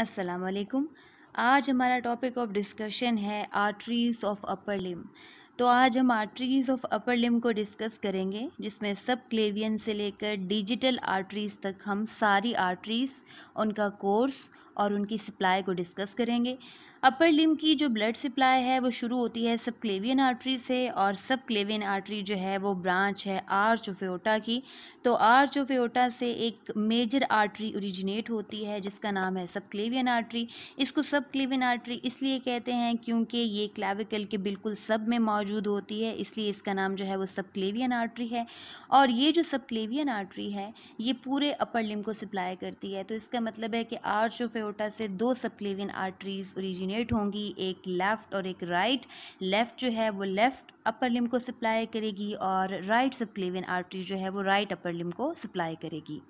अस्सलाम वालेकुम आज हमारा टॉपिक ऑफ डिस्कशन है आर्टरीज़ ऑफ अपर लिम तो आज हम आर्टरीज़ ऑफ अपर लिम को डिस्कस करेंगे जिसमें सब क्लेवियन से लेकर डिजिटल आर्टरीज़ तक हम सारी आर्टरीज़ उनका कोर्स और उनकी सप्लाई को डिस्कस करेंगे अपर लिम की जो ब्लड सप्लाई है वो शुरू होती है क्लेवियन आर्टरी से और सब क्लेवियन आर्टरी जो है वो ब्रांच है आर्च ऑफ की तो आर्च ऑफ से एक मेजर आर्टरी ओरिजिनेट होती है जिसका नाम है सबक्लेवियन आर्टरी इसको सब क्लेवियन आर्टरी इसलिए कहते हैं क्योंकि ये क्लाविकल के बिल्कुल सब में मौजूद होती है इसलिए इसका नाम जो है वो सबक्लेवियन आर्ट्री है और ये जो सबक्लेवियन आर्ट्री है ये पूरे अपर लिम को सप्लाई करती है तो इसका मतलब है कि आर्च ऑफ से दो सबक्लेवियन आर्ट्रीज ओरिजिन कोऑर्डिनेट होंगी एक लेफ़्ट और एक राइट लेफ़्ट जो है वो लेफ़्ट अपर लिम को सप्लाई करेगी और राइट सबक्लेवियन आर्टरी जो है वो राइट अपर लिम को सप्लाई करेगी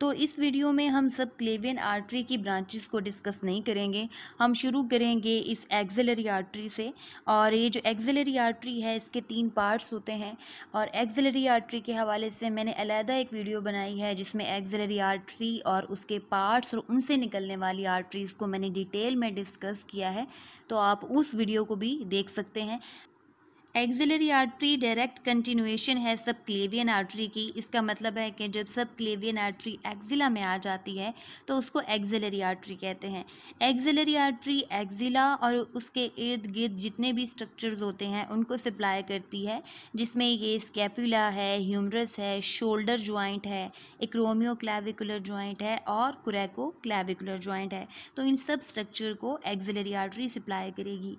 तो इस वीडियो में हम सब क्लेवियन आर्टरी की ब्रांचेस को डिस्कस नहीं करेंगे हम शुरू करेंगे इस एक्जलरी आर्टरी से और ये जो एक्सेलरी आर्टरी है इसके तीन पार्ट्स होते हैं और एक्जलरी आर्टरी के हवाले से मैंने अलहदा एक वीडियो बनाई है जिसमें एक्सेलरी आर्टरी और उसके पार्ट्स और उनसे निकलने वाली आर्टरीज़ को मैंने डिटेल में डिस्कस किया है तो आप उस वीडियो को भी देख सकते हैं एक्जिलरी आर्टरी डायरेक्ट कंटिन्यूएशन है सब क्लेवियन आर्टरी की इसका मतलब है कि जब सब क्लेवियन आर्टरी एक्जिला में आ जाती है तो उसको एक्जिलरी आर्टरी कहते हैं एक्जिलरी आर्टरी एक्जिला और उसके इर्द गिर्द जितने भी स्ट्रक्चर्स होते हैं उनको सप्लाई करती है जिसमें ये स्कैपुला है ह्यूमरस है शोल्डर ज्वाइंट है एक्रोमियो क्लेविकुलर ज्वाइंट है और कुरैको क्लेविकुलर ज्वाइंट है तो इन सब स्ट्रक्चर को एक्जिलरी आर्टरी सप्लाई करेगी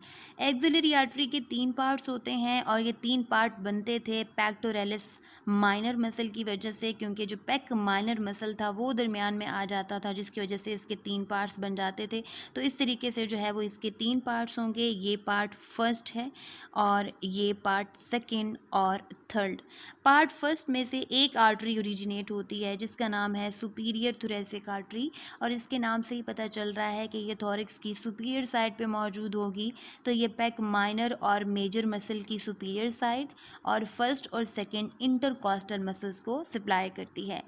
एक्जिलरी आर्टरी के तीन पार्ट्स होते हैं हैं और ये तीन पार्ट बनते थे पैक्टोरेलिस माइनर मसल की वजह से क्योंकि जो पैक माइनर मसल था वो दरमियान में आ जाता था जिसकी वजह से इसके तीन पार्ट्स बन जाते थे तो इस तरीके से जो है वो इसके तीन पार्ट्स होंगे ये पार्ट फर्स्ट है और ये पार्ट सेकेंड और थर्ड पार्ट फर्स्ट में से एक आर्टरी ओरिजिनेट होती है जिसका नाम है सुपीरियर थोरेसिक आर्टरी और इसके नाम से ही पता चल रहा है कि ये थोरिक्स की सुपीरियर साइड पे मौजूद होगी तो ये पैक माइनर और मेजर मसल की सुपीरियर साइड और फर्स्ट और सेकेंड इंटर कॉस्टल मसल्स को सप्लाई करती है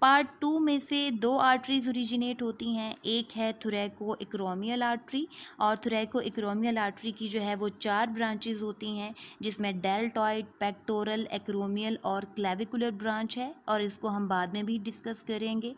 पार्ट टू में से दो आर्टरीज ओरिजिनेट होती हैं एक है थुरैको इक्रोमियल आर्टरी और थुरैको इक्रोमियल आर्टरी की जो है वो चार ब्रांचेज होती हैं जिसमें डेल्टॉइड पेक्टोरल एक्रोमियल और क्लेविकुलर ब्रांच है और इसको हम बाद में भी डिस्कस करेंगे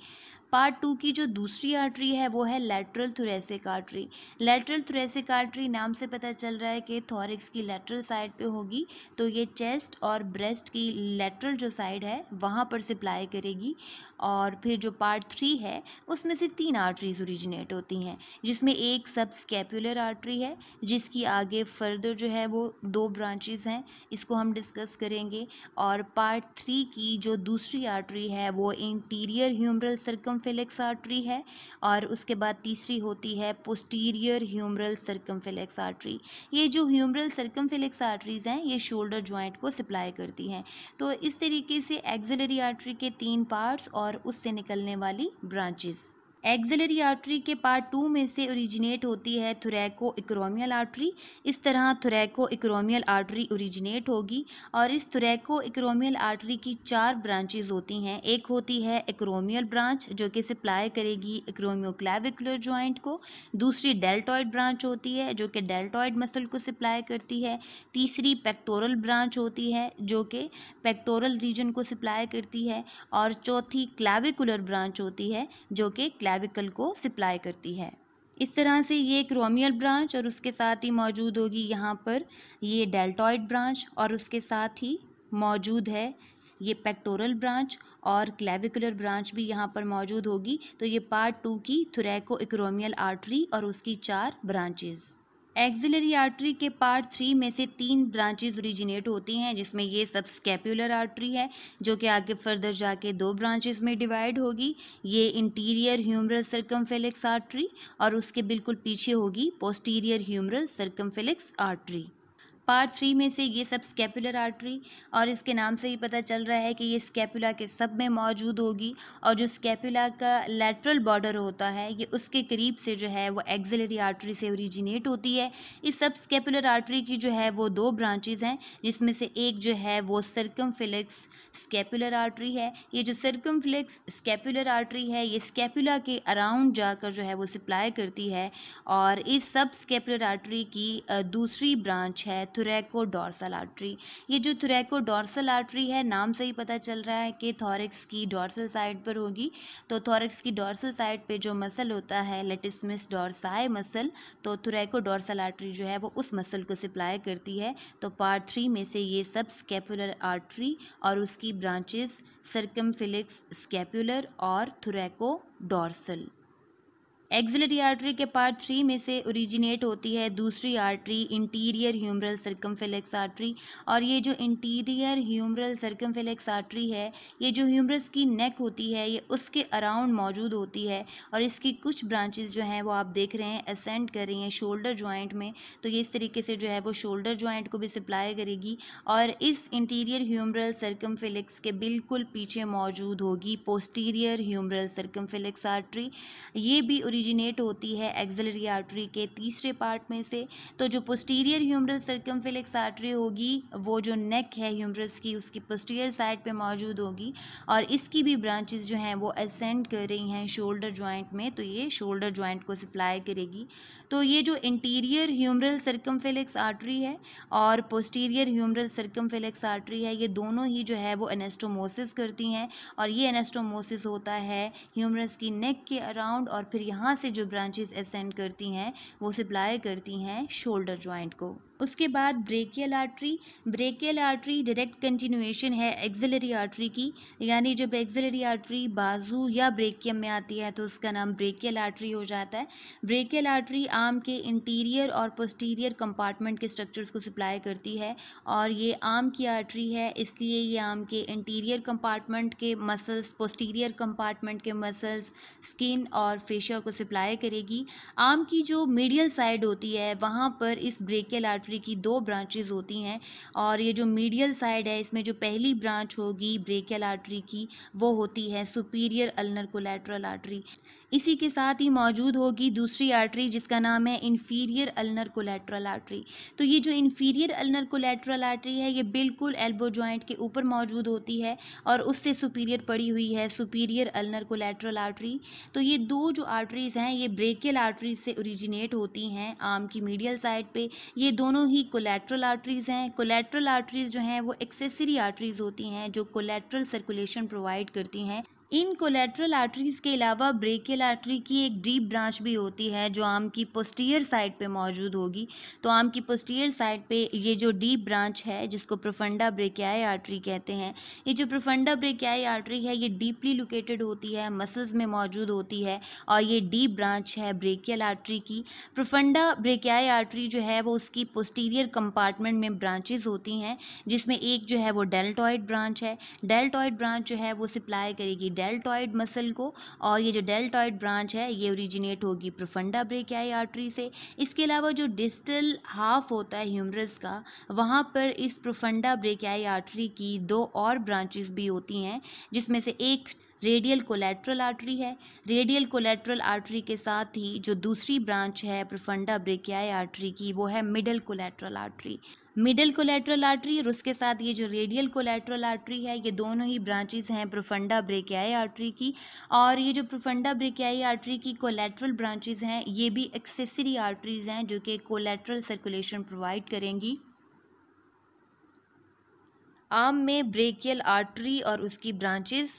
पार्ट टू की जो दूसरी आर्टरी है वो है lateral thoracic artery lateral thoracic artery नाम से पता चल रहा है कि थॉरिक्स की लेटरल साइड पे होगी तो ये चेस्ट और ब्रेस्ट की लेटरल जो साइड है वहाँ पर सप्लाई करेगी और फिर जो पार्ट थ्री है उसमें से तीन आर्टरीज ओरिजिनेट होती हैं जिसमें एक सब स्कैपुलर आर्टरी है जिसकी आगे फर्दर जो है वो दो ब्रांचेज हैं इसको हम डिस्कस करेंगे और पार्ट थ्री की जो दूसरी आर्टरी है वो इंटीरियर ह्यूमरल फिलेक्स आर्टरी है और उसके बाद तीसरी होती है पोस्टीरियर ह्यूमरल फिलेक्स आर्ट्री ये जो ह्यूमरल फिलेक्स आर्टरीज़ हैं ये शोल्डर ज्वाइंट को सप्लाई करती हैं तो इस तरीके से एक्जिलरी आर्ट्री के तीन पार्ट्स और और उससे निकलने वाली ब्रांचेस एक्जिलरी आर्टरी के पार्ट टू में से ओरिजिनेट होती है थुरैको इक्रोमियल आर्टरी इस तरह थुरैको इक्रोमियल आर्टरी ओरिजिनेट होगी और इस थुरैको इक्रोमियल आर्टरी की चार ब्रांचेज होती हैं एक होती है इक्रोमियल ब्रांच जो कि सप्लाई करेगी इक्रोमियोक्लाविकुलर जॉइंट को दूसरी डेल्टॉइड ब्रांच होती है जो कि डेल्टॉइड मसल को सप्लाई करती है तीसरी पेक्टोरल ब्रांच होती है जो कि पेक्टोरल रीजन को सप्लाई करती है और चौथी क्लाविकुलर ब्रांच होती है जो कि cervical को सप्लाई करती है इस तरह से ये एक रोमियल ब्रांच और उसके साथ ही मौजूद होगी यहाँ पर ये डेल्टॉइड ब्रांच और उसके साथ ही मौजूद है ये पेक्टोरल ब्रांच और क्लेविकुलर ब्रांच भी यहाँ पर मौजूद होगी तो ये पार्ट टू की थुरैको इक्रोमियल आर्टरी और उसकी चार ब्रांचेज़ एक्जिलरी आर्टरी के पार्ट थ्री में से तीन ब्रांचेज ओरिजिनेट होती हैं जिसमें ये सब स्केप्यूलर आर्टरी है जो कि आगे फर्दर जाके दो ब्रांचेज में डिवाइड होगी ये इंटीरियर ह्यूमरल सर्कमफेलेक्स आर्टरी और उसके बिल्कुल पीछे होगी posterior humeral circumflex artery part three में से ये सब स्कैपुलर आर्टरी और इसके नाम से ही पता चल रहा है कि ये स्कैपुला के सब में मौजूद होगी और जो स्कैपुला का लेटरल बॉर्डर होता है ये उसके करीब से जो है वो एक्जिलरी आर्टरी से ओरिजिनेट होती है इस सब स्कैपुलर आर्टरी की जो है वो दो ब्रांचेज हैं जिसमें से एक जो है वो सर्कम स्कैपुलर आर्टरी है ये जो सर्कम स्कैपुलर आर्टरी है ये स्कैपुला के अराउंड जाकर जो है वो सप्लाई करती है और इस सब स्कैपुलर आर्टरी की दूसरी ब्रांच है थुरैको डॉर्सल आर्टरी ये जो थुरैको डॉर्सल आर्टरी है नाम से ही पता चल रहा है कि थॉरिक्स की डॉर्सल साइड पर होगी तो थॉरिक्स की डॉर्सल साइड पे जो मसल होता है लेटिसमिस डॉर्साई मसल तो थुरैको डॉर्सल आर्टरी जो है वो उस मसल को सप्लाई करती है तो पार्ट थ्री में से ये सब स्केपुलर आर्टरी और उसकी ब्रांचेस फिलिक्स स्केपुलर और थुरैको डॉर्सल एक्जिलरी आर्टरी के पार्ट थ्री में से ओरिजिनेट होती है दूसरी artery interior humeral circumflex artery और ये जो इंटीरियर ह्यूमरल सर्कमफेलेक्स आर्टरी है ये जो ह्यूमरस की नेक होती है ये उसके अराउंड मौजूद होती है और इसकी कुछ ब्रांचेज जो हैं वो आप देख रहे हैं असेंड कर रही हैं शोल्डर जॉइंट में तो ये इस तरीके से जो है वो शोल्डर जॉइंट को भी सप्लाई करेगी और इस इंटीरियर ह्यूमरल सर्कमफेलेक्स के बिल्कुल पीछे मौजूद होगी पोस्टीरियर ह्यूमरल सर्कमफेलेक्स आर्ट्री ये भी ओरिजिनेट होती है एक्जलरी आर्टरी के तीसरे पार्ट में से तो जो पोस्टीरियर ह्यूमरल सर्कमफिलेक्स आर्टरी होगी वो जो नेक है ह्यूमरस की उसकी पोस्टीरियर साइड पे मौजूद होगी और इसकी भी ब्रांचेस जो हैं वो असेंड कर रही हैं शोल्डर जॉइंट में तो ये शोल्डर जॉइंट को सप्लाई करेगी तो ये जो इंटीरियर ह्यूमरल सर्कमफेलेक्स आर्टरी है और पोस्टीरियर ह्यूमरल सर्कमफेलेक्स आर्टरी है ये दोनों ही जो है वो एनेस्टोमोसिस करती हैं और ये एनेस्टोमोसिस होता है ह्यूमरस की नेक के अराउंड और फिर यहाँ से जो ब्रांचेस असेंड करती हैं वो सप्लाई करती हैं शोल्डर जॉइंट को उसके बाद brachial artery brachial artery direct continuation है एक्जिलरी आर्टरी की यानी जब एक्जिलरी आर्टरी बाजू या ब्रेकियम में आती है तो उसका नाम ब्रेकियल आर्टरी हो जाता है ब्रेकियल आर्टरी आम के इंटीरियर और पोस्टीरियर कंपार्टमेंट के स्ट्रक्चर्स को सप्लाई करती है और ये आम की आर्टरी है इसलिए ये आम के इंटीरियर कंपार्टमेंट के मसल्स पोस्टीरियर कंपार्टमेंट के मसल्स स्किन और फेशिया को सप्लाई करेगी आम की जो मीडियल साइड होती है वहाँ पर इस ब्रेकियल आर्टरी नेफ्री की दो ब्रांचेज होती हैं और ये जो मीडियल साइड है इसमें जो पहली ब्रांच होगी ब्रेकियल आर्टरी की वो होती है सुपीरियर अल्नर कोलेट्रल आर्टरी इसी के साथ ही मौजूद होगी दूसरी आर्टरी जिसका नाम है इन्फीरियर अल्नर कोलेट्रल आर्टरी तो ये जो इन्फीरियर अल्नर कोलेट्रल आर्टरी है ये बिल्कुल एल्बो जॉइंट के ऊपर मौजूद होती है और उससे सुपीरियर पड़ी हुई है सुपीरियर अल्नर कोलेट्रल आर्टरी तो ये दो जो आर्टरीज़ हैं ये ब्रेकियल आर्टरीज से ओरिजिनेट होती हैं आम की मीडियल साइड पर ये दोनों ही कोलेट्रल आर्टरीज़ हैं कोलेट्रल आर्टरीज़ जो हैं वो एक्सेसरी आर्टरीज़ होती हैं जो कोलेट्रल सर्कुलेशन प्रोवाइड करती हैं इन कोलेट्रल आर्टरीज़ के अलावा ब्रेकियल आर्टरी की एक डीप ब्रांच भी होती है जो आम की पोस्टियर साइड पे मौजूद होगी तो आम की पोस्टियर साइड पे ये जो डीप ब्रांच है जिसको प्रोफंडा ब्रेकियाई आर्टरी कहते हैं ये जो प्रोफंडा ब्रेकियाई आर्टरी है ये डीपली लोकेटेड होती है मसल्स में मौजूद होती है और ये डीप ब्रांच है ब्रेकियल आर्टरी की प्रोफंडा ब्रेकियाई आर्टरी जो है वो उसकी पोस्टीरियर कंपार्टमेंट में ब्रांचेज होती हैं जिसमें एक जो है वो डेल्टॉइड ब्रांच है डेल्टॉइड ब्रांच जो है वो सप्लाई करेगी डेल्टॉइड मसल को और ये जो डेल्टॉइड ब्रांच है ये ओरिजिनेट होगी प्रोफंडा ब्रेकियाई आर्टरी से इसके अलावा जो डिस्टल हाफ होता है ह्यूमरस का वहाँ पर इस प्रोफंडा ब्रेकियाई आर्टरी की दो और ब्रांचेस भी होती हैं जिसमें से एक रेडियल कोलेट्रल आर्टरी है रेडियल कोलेट्रल आर्टरी के साथ ही जो दूसरी ब्रांच है प्रोफंडा ब्रेकियाई आर्टरी की वो है middle collateral artery middle collateral artery और उसके साथ ये जो रेडियल कोलेट्रल आर्टरी है ये दोनों ही ब्रांचेज हैं प्रोफंडा ब्रेकियाई आर्टरी की और ये जो प्रोफंडा ब्रेकियाई आर्टरी की कोलेट्रल ब्रांचेज हैं ये भी एक्सेसरी आर्टरीज़ हैं जो कि कोलेट्रल सर्कुलेशन प्रोवाइड करेंगी आम में ब्रेकियल आर्टरी और उसकी ब्रांचेस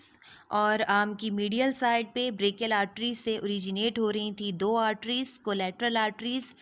और आम की मीडियल साइड पे ब्रेकियल आर्टरीज से ओरिजिनेट हो रही थी दो आर्टरीज कोलेट्रल आर्टरीज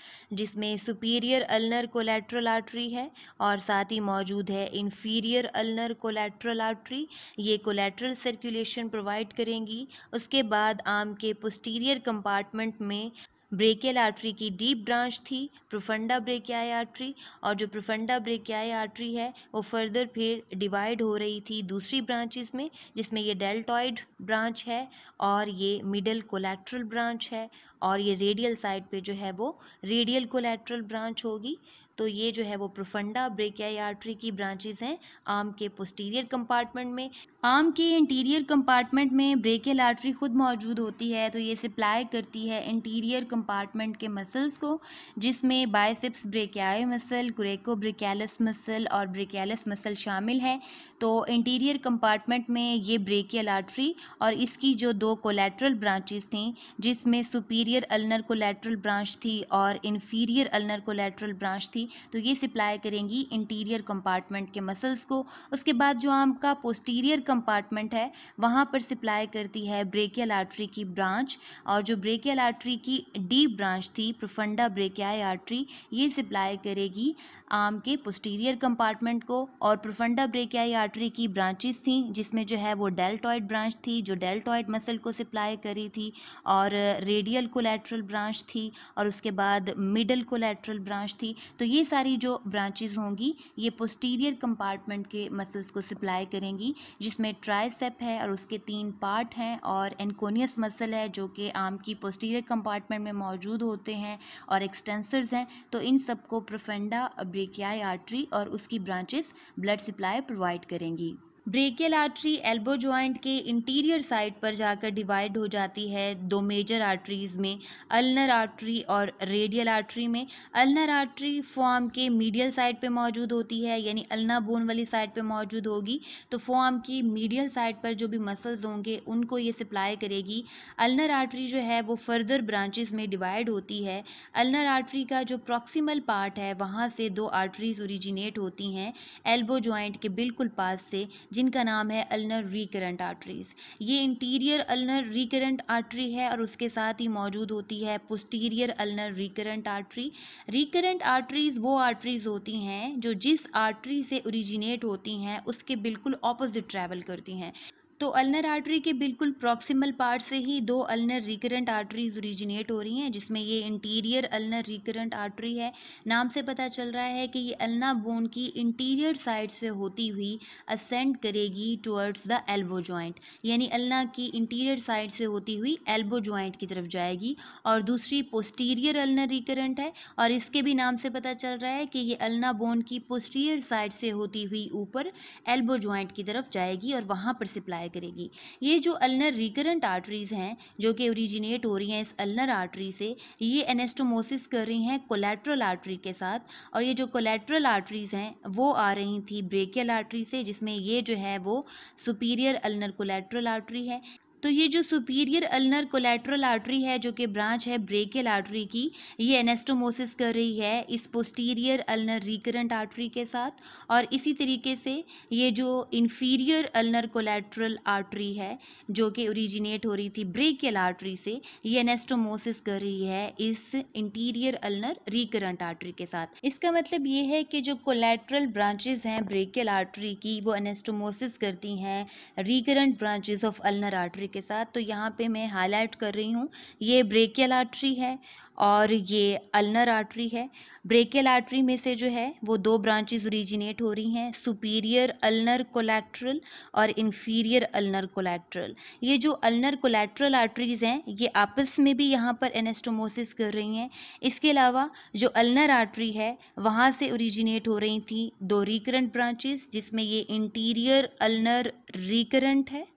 जिसमें सुपीरियर अल्नर कोलेट्रल आर्टरी है और साथ ही मौजूद है इन्फीरियर अल्नर कोलेट्रल आर्टरी ये कोलेट्रल सर्कुलेशन प्रोवाइड करेंगी उसके बाद आम के पोस्टीरियर कंपार्टमेंट में ब्रेकियल आर्टरी की डीप ब्रांच थी प्रोफंडा ब्रेकियाई आर्टरी और जो प्रोफंडा ब्रेकियाई आर्टरी है वो फर्दर फिर डिवाइड हो रही थी दूसरी ब्रांचेस में जिसमें ये डेल्टॉइड ब्रांच है और ये मिडल कोलेट्रल ब्रांच है और ये रेडियल साइड पे जो है वो रेडियल कोलेट्रल ब्रांच होगी तो ये जो है वो प्रोफंडा ब्रेकियाई आर्टरी की ब्रांचेज हैं आम के पोस्टीरियर कंपार्टमेंट में आम के इंटीरियर कंपार्टमेंट में ब्रेकियल आर्टरी खुद मौजूद होती है तो ये सप्लाई करती है इंटीरियर कंपार्टमेंट के मसल्स को जिसमें biceps brachii muscle coraco brachialis muscle और ब्रेकियालस मसल शामिल है तो इंटीरियर कंपार्टमेंट में ये ब्रेकियल आर्टरी और इसकी जो दो कोलेट्रल ब्रांचेज थी जिसमें सुपीरियर अल्नर कोलेट्रल ब्रांच थी और इन्फीरियर अल्नर कोलेट्रल ब्रांच थी करेंगी तो ये सप्लाई करेंगी इंटीरियर कंपार्टमेंट के मसल्स को उसके बाद जो आपका पोस्टीरियर कंपार्टमेंट है वहाँ पर सप्लाई करती है ब्रेकियल आर्टरी की ब्रांच और जो ब्रेकियल आर्टरी की डीप ब्रांच थी प्रोफंडा ब्रेकियाई आर्टरी ये सप्लाई करेगी आम के पोस्टीरियर कंपार्टमेंट को और प्रोफंडा ब्रेकियाई आर्टरी की ब्रांचेस थी जिसमें जो है वो डेल्टॉइड ब्रांच थी जो डेल्टॉइड मसल को सप्लाई करी थी और रेडियल कोलेट्रल ब्रांच थी और उसके बाद मिडल कोलेट्रल ब्रांच थी तो ये सारी जो ब्रांचेज होंगी ये पोस्टीरियर कंपार्टमेंट के मसल्स को सप्लाई करेंगी जिसमें ट्राइसेप है और उसके तीन पार्ट हैं और एनकोनियस मसल है जो कि आम की पोस्टीरियर कंपार्टमेंट में मौजूद होते हैं और एक्सटेंसर्स हैं तो इन सबको प्रोफेंडा ब्रिकियाई आर्ट्री और उसकी ब्रांचेस ब्लड सप्लाई प्रोवाइड करेंगी ब्रेकियल आर्टरी एल्बो जॉइंट के इंटीरियर साइड पर जाकर डिवाइड हो जाती है दो मेजर आर्टरीज में अल्नर आर्टरी और रेडियल आर्टरी में अल्नर आर्टरी फॉर्म के मीडियल साइड पे मौजूद होती है यानी अल्ना बोन वाली साइड पे मौजूद होगी तो फॉर्म की मीडियल साइड पर जो भी मसल्स होंगे उनको ये सप्लाई करेगी अल्नर आर्टरी जो है वो फर्दर ब्रांचेज़ में डिवाइड होती है अल्नर आर्टरी का जो प्रॉक्सिमल पार्ट है वहाँ से दो आर्टरीज ओरिजिनेट होती हैं एल्बो जॉइंट के बिल्कुल पास से जिनका नाम है अल्नर रिकरेंट आर्टरीज ये इंटीरियर अल्नर रिकरेंट आर्टरी है और उसके साथ ही मौजूद होती है posterior ulnar recurrent artery recurrent arteries वो आर्टरीज होती हैं जो जिस आर्टरी से ओरिजिनेट होती हैं उसके बिल्कुल ऑपोजिट ट्रैवल करती हैं तो अल्नर आर्टरी के बिल्कुल प्रॉक्सिमल पार्ट से ही दो अल्नर रिकरेंट आर्टरीज ओरिजिनेट हो रही हैं जिसमें ये इंटीरियर अल्नर रिकरेंट आर्टरी है नाम से पता चल रहा है कि ये अल्ना बोन की इंटीरियर साइड से होती हुई असेंड करेगी टुवर्ड्स द एल्बो जॉइंट यानी अल्ना की इंटीरियर साइड से होती हुई एल्बो जॉइंट की तरफ जाएगी और दूसरी पोस्टीरियर अल्नर रिकरेंट है और इसके भी नाम से पता चल रहा है कि ये अल्ना बोन की पोस्टीरियर साइड से होती हुई ऊपर एल्बो जॉइंट की तरफ जाएगी और वहाँ पर सप्लाई सप्लाई करेगी ये जो अल्नर रिकरेंट आर्टरीज़ हैं जो कि ओरिजिनेट हो रही हैं इस अल्नर आर्टरी से ये एनेस्टोमोसिस कर रही हैं कोलेट्रल आर्टरी के साथ और ये जो कोलेट्रल आर्टरीज़ हैं वो आ रही थी ब्रेकियल आर्टरी से जिसमें ये जो है वो सुपीरियर अल्नर कोलेट्रल आर्टरी है तो ये जो सुपीरियर अल्नर कोलेट्रल आर्टरी है जो कि ब्रांच है ब्रेकियल आर्टरी की ये एनेस्टोमोसिस कर रही है इस पोस्टीरियर अल्नर रिकरेंट आर्टरी के साथ और इसी तरीके से ये जो इन्फीरियर अल्नर कोलेट्रल आर्टरी है जो कि ओरिजिनेट हो रही थी ब्रेकियल आर्टरी से ये एनेस्टोमोसिस कर रही है इस इंटीरियर अल्नर रिकरेंट आर्टरी के साथ इसका मतलब ये है कि जो कोलेट्रल ब्रांचेज हैं ब्रेकियल आर्टरी की वो एनेस्टोमोसिस करती हैं recurrent branches of ulnar artery के साथ तो यहाँ पे मैं हाईलाइट कर रही हूँ ये ब्रेकियल आर्टरी है और ये अल्नर आर्टरी है ब्रेकियल आर्टरी में से जो है वो दो ब्रांचेज ओरिजिनेट हो रही हैं सुपीरियर अल्नर कोलेट्रल और इन्फीरियर अल्नर कोलेट्रल ये जो अल्नर कोलेट्रल आर्टरीज़ हैं ये आपस में भी यहाँ पर एनेस्टोमोसिस कर रही हैं इसके अलावा जो अल्नर आर्टरी है वहाँ से ओरिजिनेट हो रही थी दो रिकरेंट ब्रांचेज जिसमें ये इंटीरियर अल्नर रिकरेंट है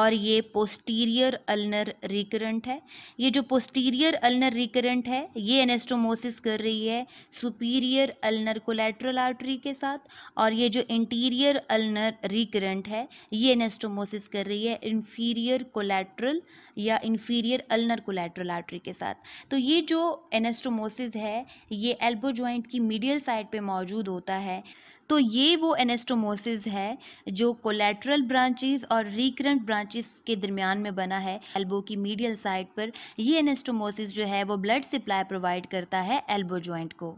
और ये पोस्टीरियर अल्नर रिकरेंट है ये जो पोस्टीरियर अल्नर रिकरेंट है ये एनेस्टोमोसिस कर रही है सुपीरियर अल्नर कोलेट्रल आर्टरी के साथ और ये जो इंटीरियर अल्नर रिकरेंट है ये एनेस्टोमोसिस कर रही है इन्फीरियर कोलेट्रल या इन्फीरियर अल्नर कोलेट्रल आर्टरी के साथ तो ये जो एनेस्टोमोसिस है ये एल्बो जॉइंट की मीडियल साइड पर मौजूद होता है तो ये वो एनेस्टोमोसिस है जो कोलेट्रल ब्रांचेस और रिकरेंट ब्रांचेस के दरमियान में बना है एल्बो की मीडियल साइड पर ये एनेस्टोमोसिस जो है वो ब्लड सप्लाई प्रोवाइड करता है एल्बो जॉइंट को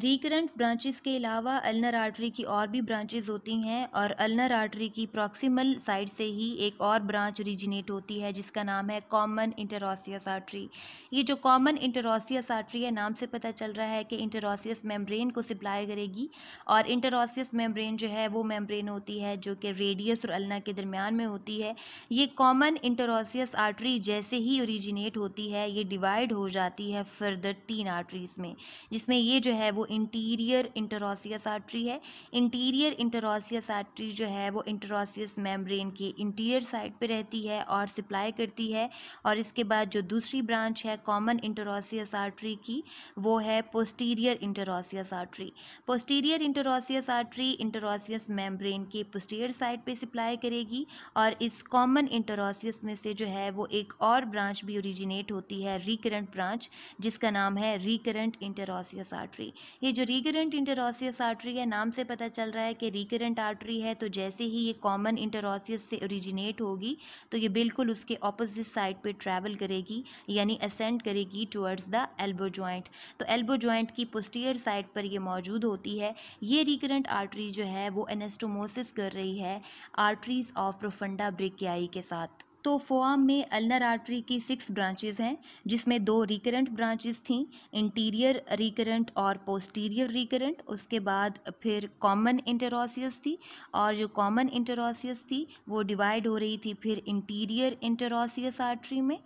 रिकरेंट ब्रांचेस के अलावा अल्नर आर्टरी की और भी ब्रांचेस होती हैं और अल्नर आर्टरी की प्रॉक्सिमल साइड से ही एक और ब्रांच ओरिजिनेट होती है जिसका नाम है कॉमन इंटरोसियस आर्टरी ये जो कॉमन इंटरोसियस आर्टरी है नाम से पता चल रहा है कि इंटरोसियस मेम्ब्रेन को सप्लाई करेगी और इंटरोसियस मेम्ब्रेन जो है वो मेम्ब्रेन होती है जो कि रेडियस और अल्ना के दरमियान में होती है ये कॉमन इंटरोसियस आर्टरी जैसे ही ओरिजिनेट होती है ये डिवाइड हो जाती है फर्दर तीन आर्टरीज़ में जिसमें ये जो है वो वो इंटीरियर इंटरोसियस आर्टरी है इंटीरियर इंटरोसियस आर्टरी जो है वो इंटरोसियस मेम्ब्रेन के इंटीरियर साइड पे रहती है और सप्लाई करती है और इसके बाद जो दूसरी ब्रांच है कॉमन इंटरोसियस आर्टरी की वो है posterior interosseous artery posterior interosseous artery interosseous membrane के पोस्टीरियर साइड पर सप्लाई करेगी और इस कॉमन इंटरोसियस में से जो है वो एक और ब्रांच भी ओरिजिनेट होती है रिकरेंट ब्रांच जिसका नाम है रिकरेंट इंटरोसियस आर्टरी ये जो रिकरेंट इंटरऑसियस आर्टरी है नाम से पता चल रहा है कि रिकरेंट आर्टरी है तो जैसे ही ये कॉमन इंटरऑसियस से ओरिजिनेट होगी तो ये बिल्कुल उसके ऑपोजिट साइड पे ट्रैवल करेगी यानी असेंड करेगी टुवर्ड्स द एल्बो जॉइंट तो एल्बो जॉइंट की पोस्टियर साइड पर ये मौजूद होती है ये रिकरेंट आर्टरी जो है वो एनेस्टोमोसिस कर रही है आर्टरीज ऑफ प्रोफंडा ब्रिकियाई के साथ तो फोआम में अल्नर आर्टरी की सिक्स ब्रांचेज हैं जिसमें दो रिकरेंट ब्रांचेस थीं इंटीरियर रिकरेंट और पोस्टीरियर रिकरेंट उसके बाद फिर कॉमन इंटरॉसियस थी और जो कॉमन इंटरॉसियस थी वो डिवाइड हो रही थी फिर इंटीरियर इंटरॉसियस आर्टरी में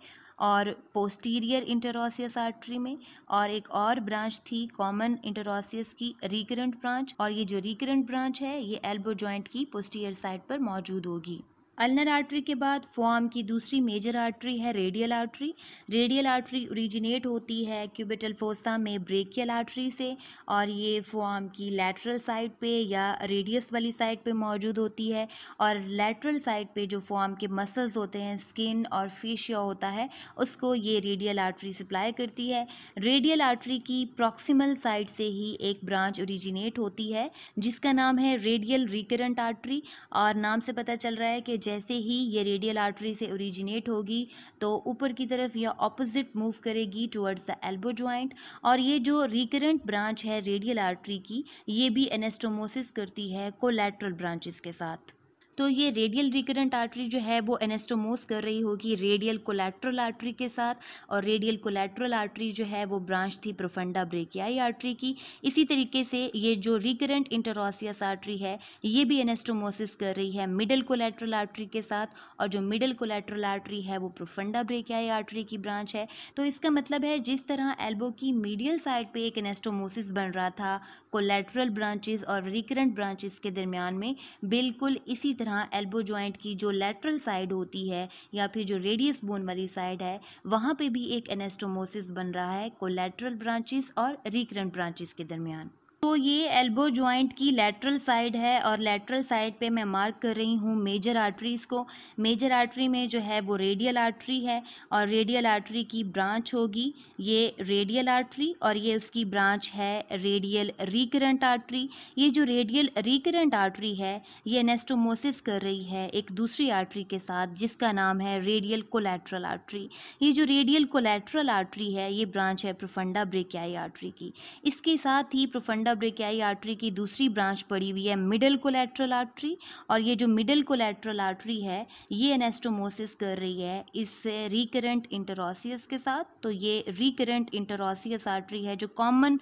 और पोस्टीरियर इंटरॉसियस आर्टरी में और एक और ब्रांच थी कॉमन इंटरॉसियस की रिकरेंट ब्रांच और ये जो रिकरेंट ब्रांच है ये एल्बो जॉइंट की पोस्टीरियर साइड पर मौजूद होगी अल्नर आर्टरी के बाद फॉर्म की दूसरी मेजर आर्टरी है radial artery radial artery originate होती है क्यूबिटल फोसा में ब्रेकियल आर्टरी से और ये फॉर्म की लैटरल साइड पे या रेडियस वाली साइड पे मौजूद होती है और लैटरल साइड पे जो फॉर्म के मसल्स होते हैं स्किन और फेशिया होता है उसको ये रेडियल आर्टरी सप्लाई करती है रेडियल आर्टरी की प्रॉक्सीमल साइड से ही एक ब्रांच ओरिजिनेट होती है जिसका नाम है रेडियल रिकरेंट आर्टरी और नाम से पता चल रहा है कि जैसे ही ये रेडियल आर्टरी से ओरिजिनेट होगी तो ऊपर की तरफ यह ऑपोजिट मूव करेगी टुवर्ड्स द एल्बो ज्वाइंट और ये जो रिकरेंट ब्रांच है रेडियल आर्टरी की ये भी एनेस्टोमोसिस करती है कोलेट्रल ब्रांचेस के साथ तो ये रेडियल रिकरेंट आर्टरी जो है वो एनेस्टोमोस कर रही होगी रेडियल कोलेट्रल आर्टरी के साथ और रेडियल कोलेट्रल आर्टरी जो है वो ब्रांच थी प्रोफंडा ब्रेकियाई आर्टरी की इसी तरीके से ये जो रिकरेंट इंटरसियस आर्टरी है ये भी एनेस्टोमोसिस कर रही है मिडल कोलेट्रल आर्टरी के साथ और जो मिडल कोलेट्रल आर्टरी है वो प्रोफंडा ब्रेकियाई आर्टरी की ब्रांच है तो इसका मतलब है जिस तरह एल्बो की मीडियल साइड पर एक एनेस्टोमोसिस बन रहा था कोलेट्रल ब्रांचेस और रिकरेंट ब्रांचेस के दरमियान में बिल्कुल इसी तरह एल्बो जॉइंट की जो लेटरल साइड होती है या फिर जो रेडियस बोन वाली साइड है वहाँ पे भी एक एनेस्टोमोसिस बन रहा है कोलेट्रल ब्रांचेस और रिकरेंट ब्रांचेस के दरमियान तो ये एल्बो जॉइंट की लेटरल साइड है और लेटरल साइड पे मैं मार्क कर रही हूँ मेजर आर्टरीज़ को मेजर आर्टरी में जो है वो रेडियल आर्टरी है और रेडियल आर्टरी की ब्रांच होगी ये रेडियल आर्टरी और ये उसकी ब्रांच है रेडियल रिकरेंट आर्टरी ये जो रेडियल रिकरेंट आर्टरी है ये नेस्टोमोसिस कर रही है एक दूसरी आर्ट्री के साथ जिसका नाम है रेडियल कोलेट्रल आर्ट्री ये जो रेडियल कोलेट्रल आर्ट्री है ये ब्रांच है प्रोफंडा ब्रेकियाई आर्ट्री की इसके साथ ही प्रोफंडा सेकेंडा ब्रेकियाई आर्टरी की दूसरी ब्रांच पड़ी हुई है मिडल कोलेट्रल आर्टरी और ये जो मिडल कोलेट्रल आर्टरी है ये एनेस्टोमोसिस कर रही है इस रिकरेंट इंटरोसियस के साथ तो ये रिकरेंट इंटरोसियस आर्टरी है जो कॉमन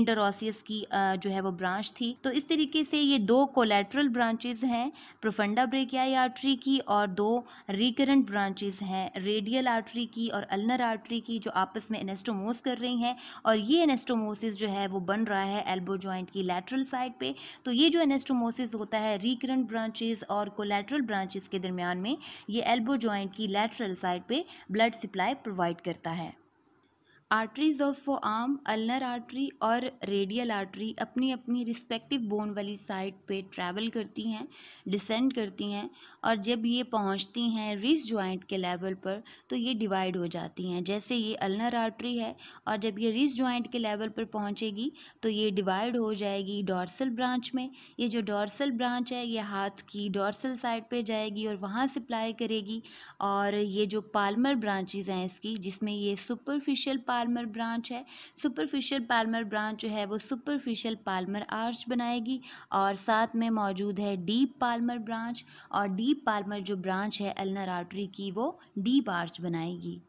इंटरोसियस की जो है वो ब्रांच थी तो इस तरीके से ये दो कोलेट्रल ब्रांचेज हैं प्रोफंडा ब्रेकियाई आर्टरी की और दो रिकरेंट ब्रांचेज हैं रेडियल आर्टरी की और अल्नर आर्टरी की जो आपस में एनेस्टोमोस कर रही हैं और ये एनेस्टोमोसिस जो है वो बन रहा है एल्बो एल्बो जॉइंट की लेटरल साइड पे तो ये जो एनेस्टोमोसिस होता है रिकरेंट ब्रांचेस और कोलेट्रल ब्रांचेस के दरमियान में ये एल्बो जॉइंट की लेटरल साइड पे ब्लड सप्लाई प्रोवाइड करता है आर्टरीज ऑफ वो आर्म अल्नर आर्टरी और रेडियल आर्टरी अपनी अपनी रिस्पेक्टिव बोन वाली साइड पे ट्रैवल करती हैं डिसेंड करती हैं और जब ये पहुंचती हैं रिस जॉइंट के लेवल पर तो ये डिवाइड हो जाती हैं जैसे ये अल्नर आर्टरी है और जब ये रिस जॉइंट के लेवल पर पहुंचेगी तो ये डिवाइड हो जाएगी डॉर्सल ब्रांच में ये जो डॉर्सल ब्रांच है ये हाथ की डॉर्सल साइड पर जाएगी और वहाँ सप्लाई करेगी और ये जो पालमर ब्रांचेज हैं इसकी जिसमें ये सुपरफिशियल पालमर ब्रांच है सुपरफिशियल पालमर ब्रांच जो है वो सुपरफिशियल पालमर आर्च बनाएगी और साथ में मौजूद है डीप पालमर ब्रांच और डीप पालमर जो ब्रांच है अल्नर आर्टरी की वो डीप आर्च बनाएगी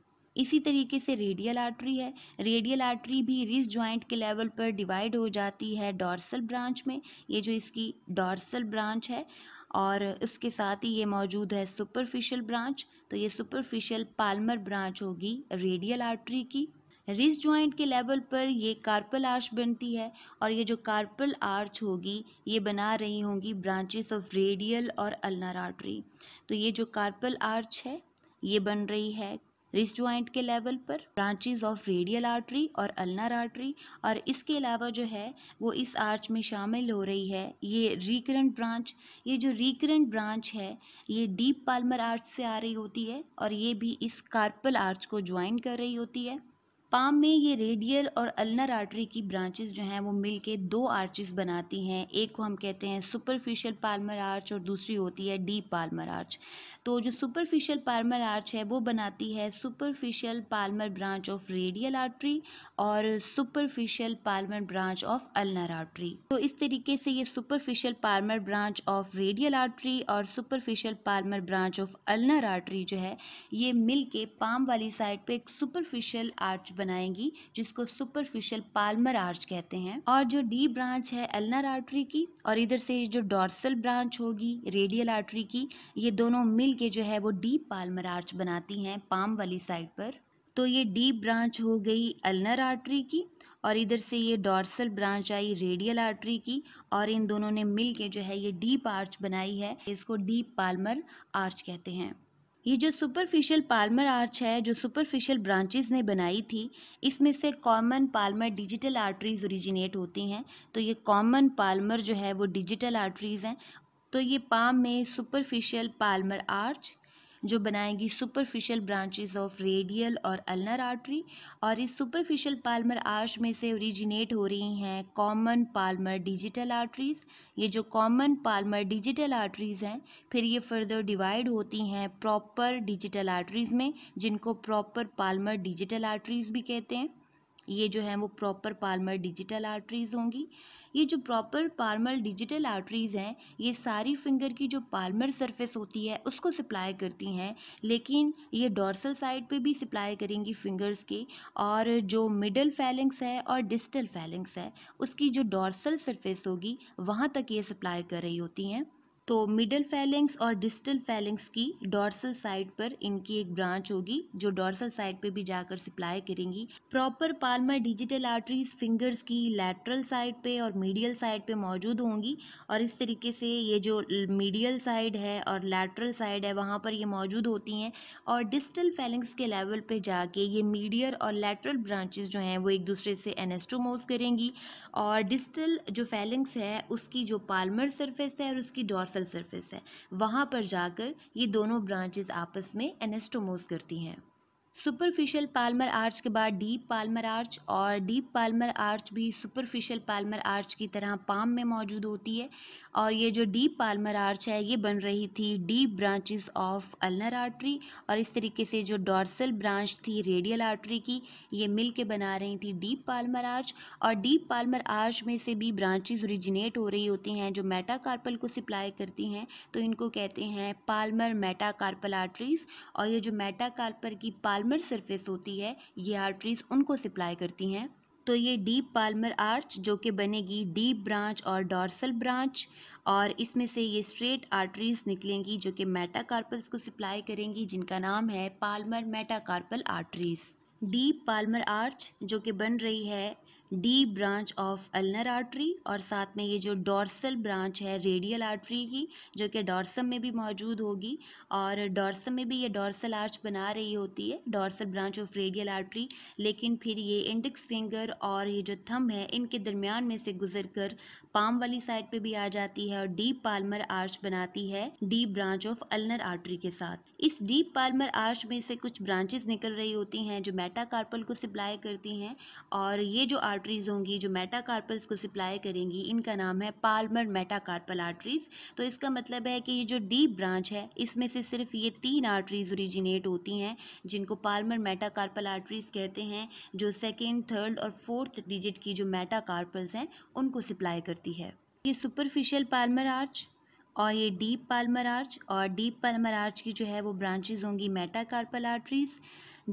इसी तरीके से रेडियल आर्टरी है रेडियल आर्टरी भी रिस जॉइंट के लेवल पर डिवाइड हो जाती है डॉर्सल ब्रांच में ये जो इसकी डॉर्सल ब्रांच है और इसके साथ ही ये मौजूद है सुपरफिशियल ब्रांच तो ये सुपरफिशियल पालमर ब्रांच होगी रेडियल आर्टरी की रिस ज्वाइंट के लेवल पर ये कार्पल आर्च बनती है और ये जो कार्पल आर्च होगी ये बना रही होंगी ब्रांचेस ऑफ रेडियल और अल्नर आर्टरी तो ये जो कार्पल आर्च है ये बन रही है रिस ज्वाइंट के लेवल पर ब्रांचेस ऑफ रेडियल आर्टरी और अल्नर आर्टरी और इसके अलावा जो है वो इस आर्च में शामिल हो रही है ये रिकरेंट ब्रांच ये जो रिकरेंट ब्रांच है ये डीप पाल्मर आर्च से आ रही होती है और ये भी इस कार्पल आर्च को ज्वाइन कर रही होती है पाम में ये रेडियल और अल्नर आर्टरी की ब्रांचेस जो हैं वो मिलके दो आर्चेस बनाती हैं एक को हम कहते हैं सुपरफिशियल पाल्मर आर्च और दूसरी होती है डीप पाल्मर आर्च तो जो सुपरफिशियल पार्मर आर्च है वो बनाती है superficial palmar branch of radial artery और superficial palmar branch of ulnar artery तो इस तरीके से ये superficial palmar branch of radial artery और superficial palmar branch of ulnar artery जो है ये मिल के पाम वाली साइड पर एक सुपरफिशियल आर्च बनाएंगी जिसको सुपरफिशियल पार्मर आर्च कहते हैं और जो डी ब्रांच है अल्नर आर्टरी की और इधर से जो डॉर्सल ब्रांच होगी रेडियल आर्टरी की ये दोनों मिल मिल के जो है वो डीप पाल्मर आर्च बनाती हैं पाम वाली साइड पर तो ये डीप ब्रांच हो गई अल्नर आर्टरी की और इधर से ये डॉर्सल ब्रांच आई रेडियल आर्टरी की और इन दोनों ने मिल के जो है ये डीप आर्च बनाई है इसको डीप पाल्मर आर्च कहते हैं ये जो सुपरफिशियल पाल्मर आर्च है जो सुपरफिशियल ब्रांचेस ने बनाई थी इसमें से common palmar digital arteries originate होती हैं तो ये कॉमन पाल्मर जो है वो डिजिटल आर्टरीज़ हैं तो ये पाम में सुपरफिशियल पाल्मर आर्च जो बनाएगी सुपरफिशियल ब्रांचेस ऑफ रेडियल और अल्नर आर्टरी और इस सुपरफिशियल पाल्मर आर्च में से ओरिजिनेट हो रही हैं कॉमन पाल्मर डिजिटल आर्टरीज ये जो कॉमन पाल्मर डिजिटल आर्टरीज हैं फिर ये फर्दर डिवाइड होती हैं प्रॉपर डिजिटल आर्टरीज में जिनको प्रॉपर पाल्मर डिजिटल आर्टरीज भी कहते हैं ये जो है वो प्रॉपर पार्मर डिजिटल आर्टरीज़ होंगी ये जो प्रॉपर पालमर डिजिटल आर्टरीज़ हैं ये सारी फिंगर की जो पालमर सरफेस होती है उसको सप्लाई करती हैं लेकिन ये डॉर्सल साइड पे भी सप्लाई करेंगी फिंगर्स की और जो मिडल फैलिंग्स है और डिस्टल फैलिंग्स है उसकी जो डॉर्सल सरफेस होगी वहाँ तक ये सप्लाई कर रही होती हैं तो मिडल फैलिंग्स और डिस्टल फैलिंग्स की डॉर्सल साइड पर इनकी एक ब्रांच होगी जो डॉर्सल साइड पे भी जाकर सप्लाई करेंगी proper palmar digital arteries fingers की लैटरल साइड पे और मीडियल साइड पे मौजूद होंगी और इस तरीके से ये जो मीडियल साइड है और लैटरल साइड है वहाँ पर ये मौजूद होती हैं और डिस्टल फैलिंग्स के लेवल पर जाके ये मीडियल और लैटरल ब्रांचेज जो हैं वो एक दूसरे से एनेस्टोमोज करेंगी और डिस्टल जो फैलिंग्स है उसकी जो पालमर सरफेस है और उसकी डॉर्सल सरफेस है वहाँ पर जाकर ये दोनों ब्रांचेस आपस में एनेस्टोमोस करती हैं सुपरफिशियल पाल्मर आर्च के बाद डीप पाल्मर आर्च और डीप पाल्मर आर्च भी सुपरफिशियल पाल्मर आर्च की तरह पाम में मौजूद होती है और ये जो डीप पाल्मर आर्च है ये बन रही थी deep branches of ulnar artery और इस तरीके से जो डॉर्सल ब्रांच थी रेडियल आर्टरी की ये मिल के बना रही थी डीप पाल्मर आर्च और डीप पाल्मर आर्च में से भी ब्रांचेज ओरिजिनेट हो रही होती हैं जो मेटाकार्पल को सप्लाई करती हैं तो इनको कहते हैं पाल्मर मेटाकार्पल आर्ट्रीज और ये जो मेटाकार्पल की पाल्मर पाल्मर सरफेस होती है ये आर्टरीज उनको सप्लाई करती हैं तो ये डीप पाल्मर आर्च जो कि बनेगी डीप ब्रांच और डॉर्सल ब्रांच और इसमें से ये स्ट्रेट आर्टरीज निकलेंगी जो कि मेटाकार्पल्स को सप्लाई करेंगी जिनका नाम है palmar metacarpal arteries deep palmar arch जो कि बन रही है the branch of ulnar artery और साथ में ये जो डॉर्सल ब्रांच है रेडियल आर्टरी की जो कि डॉर्सम में भी मौजूद होगी और डॉर्सम में भी ये डॉर्सल आर्च बना रही होती है dorsal branch of radial artery लेकिन फिर ये इंडेक्स फिंगर और ये जो थम है इनके दरमियान में से गुजर कर पाम वाली साइड पर भी आ जाती है और डी पालमर आर्च बनाती है the branch of ulnar artery के साथ इस डीप पार्मर आर्च में से कुछ ब्रांचेस निकल रही होती हैं जो मेटाकार्पल को सप्लाई करती हैं और ये जो आर्टरीज़ होंगी जो मेटाकार्पल्स को सप्लाई करेंगी इनका नाम है पार्मर मेटाकार्पल आर्टरीज़ तो इसका मतलब है कि ये जो डीप ब्रांच है इसमें से सिर्फ ये तीन आर्टरीज़ ओरिजिनेट होती हैं जिनको पार्मर मेटाकार्पल आर्टरीज़ कहते हैं जो सेकेंड थर्ड और फोर्थ डिजिट की जो मेटाकार्पल्स हैं उनको सप्लाई करती है ये सुपरफिशियल पार्मर आर्च और ये डीप पाल्मर आर्च और डीप पाल्मर आर्च की जो है वो ब्रांचेज होंगी मेटाकार्पल आर्टरीज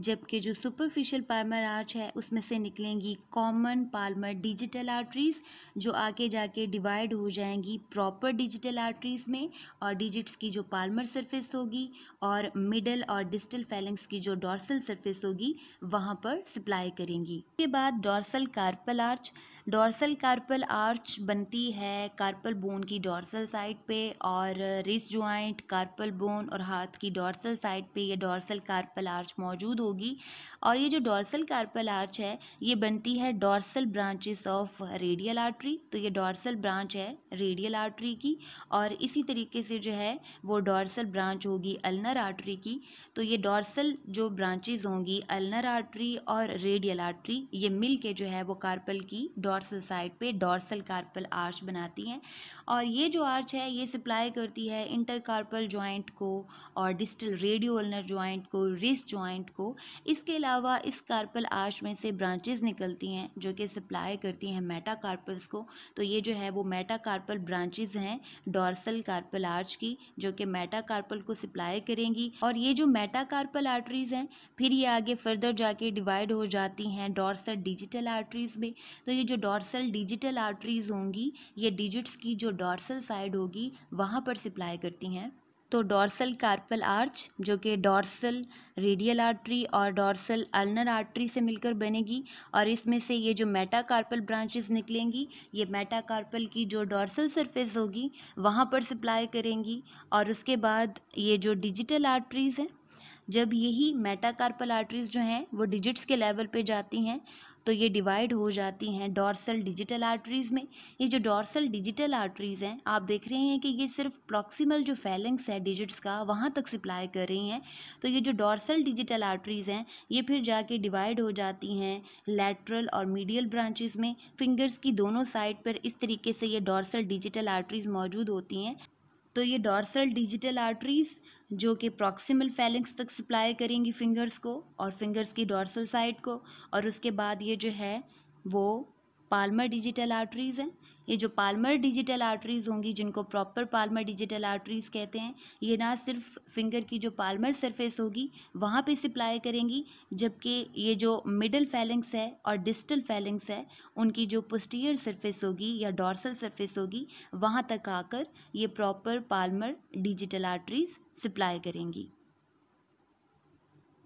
जबकि जो सुपरफिशियल पाल्मर आर्च है उसमें से निकलेंगी कॉमन पाल्मर डिजिटल आर्टरीज जो आगे जाके डिवाइड हो जाएंगी प्रॉपर डिजिटल आर्टरीज में और डिजिट्स की जो पाल्मर सरफेस होगी और मिडल और डिजिटल फैलिंग्स की जो डॉर्सल सरफेस होगी वहाँ पर सप्लाई करेंगी इसके बाद dorsal carpal arch dorsal carpal arch बनती है कार्पल बोन की डोर्सल साइड पे और रिस जॉइंट कार्पल बोन और हाथ की डोर्सल साइड पे ये डोर्सल कार्पल आर्च मौजूद होगी और ये जो डोर्सल कार्पल आर्च है ये बनती है dorsal branches of radial artery तो ये डोर्सल ब्रांच है रेडियल आर्टरी की और इसी तरीके से जो है वो डोर्सल ब्रांच होगी अल्नर आर्टरी की तो ये डोर्सल जो ब्रांचेज होंगी अल्नर आर्टरी और रेडियल आर्टरी ये मिल के जो है वो कार्पल की डॉ डॉर्सल साइड पे डॉर्सल कार्पल आर्च बनाती हैं और ये जो आर्च है ये सप्लाई करती है इंटरकार्पल जॉइंट को और डिस्टल रेडियोलनर जॉइंट को रिस्ट जॉइंट को इसके अलावा इस कार्पल आर्च में से ब्रांचेस निकलती हैं जो कि सप्लाई करती हैं मेटाकार्पल्स को तो ये जो है वो मेटाकार्पल ब्रांचेस हैं डॉर्सल कार्पल आर्च की जो कि मेटाकार्पल को सप्लाई करेंगी और ये जो मेटाकार्पल आर्टरीज हैं फिर ये आगे फर्दर जाके डिवाइड हो जाती हैं डॉर्सल डिजिटल आर्टरीज में तो ये जो डॉर्सल डिजिटल आर्टरीज होंगी ये डिजिट्स की जो डॉर्सल साइड होगी वहाँ पर सप्लाई करती हैं तो डॉर्सल कार्पल आर्च जो कि डॉर्सल रेडियल आर्टरी और डॉर्सल अल्नर आर्टरी से मिलकर बनेगी और इसमें से ये जो मेटा कार्पल ब्रांचेस निकलेंगी ये मेटा कार्पल की जो डॉर्सल सरफेस होगी वहाँ पर सप्लाई करेंगी और उसके बाद ये जो डिजिटल आर्टरीज़ हैं जब यही मेटाकार्पल आर्टरीज जो हैं वो डिजिट्स के लेवल पे जाती हैं तो ये डिवाइड हो जाती हैं डॉर्सल डिजिटल आर्टरीज़ में ये जो डॉर्सल डिजिटल आर्टरीज़ हैं आप देख रहे हैं कि ये सिर्फ प्रॉक्सिमल जो फैलेंस है डिजिट्स का वहाँ तक सप्लाई कर रही हैं तो ये जो डॉर्सल डिजिटल आर्टरीज़ हैं ये फिर जाके डिवाइड हो जाती हैं लेटरल और मीडियल ब्रांचेज में फिंगर्स की दोनों साइड पर इस तरीके से ये डॉर्सल डिजिटल आर्टरीज़ मौजूद होती हैं तो ये डॉर्सल डिजिटल आर्टरीज़ जो कि प्रॉक्सिमल फैलिंग्स तक सप्लाई करेंगी फिंगर्स को और फिंगर्स की डॉर्सल साइड को और उसके बाद ये जो है वो पालमर डिजिटल आर्टरीज़ हैं ये जो पालमर डिजिटल आर्टरीज़ होंगी जिनको प्रॉपर पालमर डिजिटल आर्टरीज़ कहते हैं ये ना सिर्फ फिंगर की जो पालमर सरफेस होगी वहाँ पे सप्लाई करेंगी जबकि ये जो मिडल फैलिंग्स है और डिस्टल फैलिंग्स है उनकी जो पुस्टियर सरफेस होगी या डॉर्सल सरफेस होगी वहाँ तक आकर ये proper palmar digital arteries supply करेंगी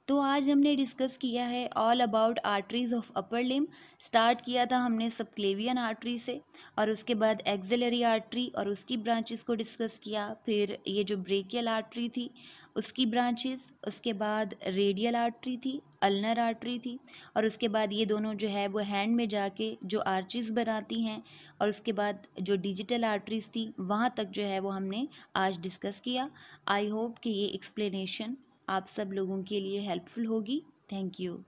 तो आज हमने डिस्कस किया है all about arteries of upper limb start किया था हमने सबक्लेवियन आर्टरी से और उसके बाद एक्सेलरी आर्टरी और उसकी ब्रांचेस को डिस्कस किया फिर ये जो ब्रेकियल आर्टरी थी उसकी ब्रांचेस उसके बाद रेडियल आर्टरी थी अल्नर आर्टरी थी और उसके बाद ये दोनों जो है वो हैंड में जाके जो आर्चिस बनाती हैं और उसके बाद जो डिजिटल आर्टरीज थी वहाँ तक जो है वो हमने आज डिस्कस किया आई होप कि ये एक्सप्लेनेशन आप सब लोगों के लिए हेल्पफुल होगी थैंक यू